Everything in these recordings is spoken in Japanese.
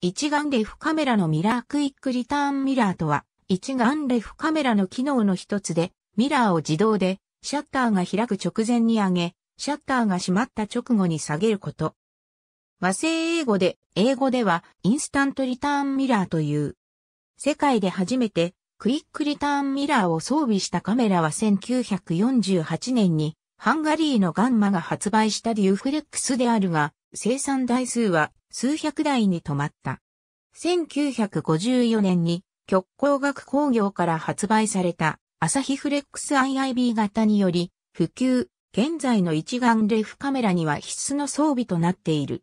一眼レフカメラのミラークイックリターンミラーとは、一眼レフカメラの機能の一つで、ミラーを自動で、シャッターが開く直前に上げ、シャッターが閉まった直後に下げること。和製英語で、英語では、インスタントリターンミラーという。世界で初めて、クイックリターンミラーを装備したカメラは1948年に、ハンガリーのガンマが発売したデューフレックスであるが、生産台数は数百台に止まった。1954年に極光学工業から発売されたアサヒフレックス IIB 型により普及、現在の一眼レフカメラには必須の装備となっている。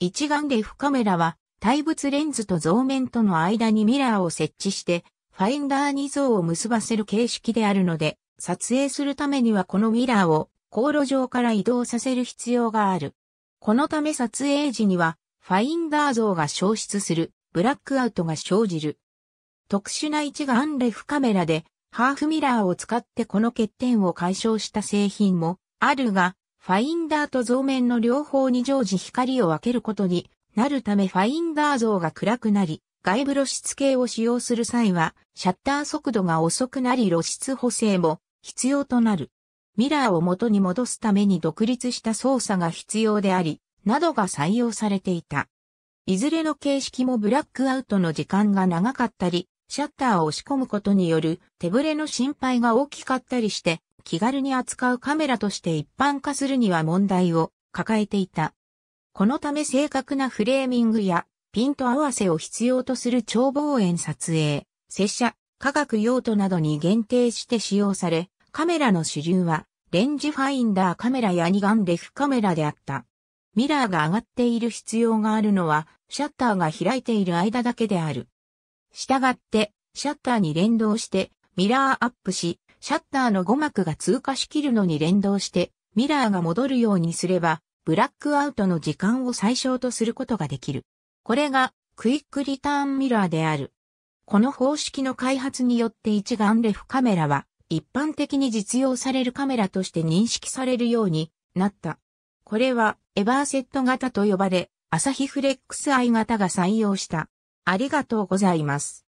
一眼レフカメラは対物レンズと像面との間にミラーを設置してファインダーに像を結ばせる形式であるので撮影するためにはこのミラーを航路上から移動させる必要がある。このため撮影時にはファインダー像が消失する、ブラックアウトが生じる。特殊な一眼レフカメラで、ハーフミラーを使ってこの欠点を解消した製品もあるが、ファインダーと像面の両方に常時光を分けることになるためファインダー像が暗くなり、外部露出系を使用する際は、シャッター速度が遅くなり露出補正も必要となる。ミラーを元に戻すために独立した操作が必要であり、などが採用されていた。いずれの形式もブラックアウトの時間が長かったり、シャッターを押し込むことによる手ぶれの心配が大きかったりして、気軽に扱うカメラとして一般化するには問題を抱えていた。このため正確なフレーミングやピント合わせを必要とする超望遠撮影、拙者、科学用途などに限定して使用され、カメラの主流はレンジファインダーカメラや二眼レフカメラであった。ミラーが上がっている必要があるのは、シャッターが開いている間だけである。したがって、シャッターに連動して、ミラーアップし、シャッターの5幕が通過しきるのに連動して、ミラーが戻るようにすれば、ブラックアウトの時間を最小とすることができる。これが、クイックリターンミラーである。この方式の開発によって一眼レフカメラは、一般的に実用されるカメラとして認識されるようになった。これは、エバーセット型と呼ばれ、アサヒフレックス I 型が採用した。ありがとうございます。